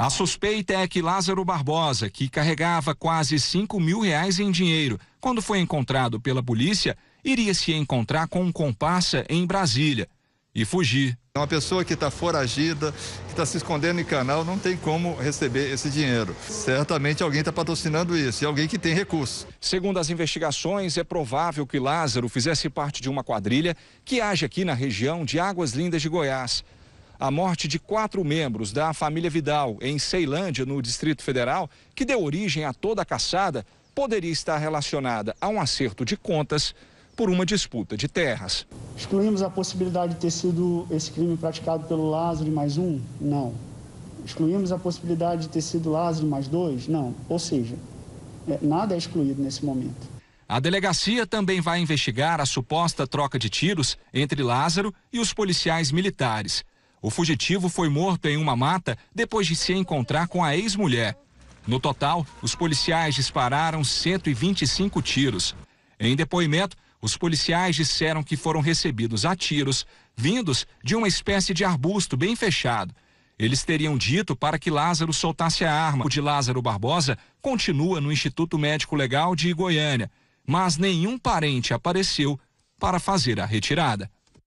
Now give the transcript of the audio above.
A suspeita é que Lázaro Barbosa, que carregava quase 5 mil reais em dinheiro quando foi encontrado pela polícia, iria se encontrar com um comparsa em Brasília e fugir. É uma pessoa que está foragida, que está se escondendo em canal, não tem como receber esse dinheiro. Certamente alguém está patrocinando isso, e alguém que tem recursos. Segundo as investigações, é provável que Lázaro fizesse parte de uma quadrilha que age aqui na região de Águas Lindas de Goiás a morte de quatro membros da família Vidal, em Ceilândia, no Distrito Federal, que deu origem a toda a caçada, poderia estar relacionada a um acerto de contas por uma disputa de terras. Excluímos a possibilidade de ter sido esse crime praticado pelo Lázaro e mais um? Não. Excluímos a possibilidade de ter sido Lázaro e mais dois? Não. Ou seja, é, nada é excluído nesse momento. A delegacia também vai investigar a suposta troca de tiros entre Lázaro e os policiais militares. O fugitivo foi morto em uma mata depois de se encontrar com a ex-mulher. No total, os policiais dispararam 125 tiros. Em depoimento, os policiais disseram que foram recebidos a tiros vindos de uma espécie de arbusto bem fechado. Eles teriam dito para que Lázaro soltasse a arma. O de Lázaro Barbosa continua no Instituto Médico Legal de Goiânia, mas nenhum parente apareceu para fazer a retirada.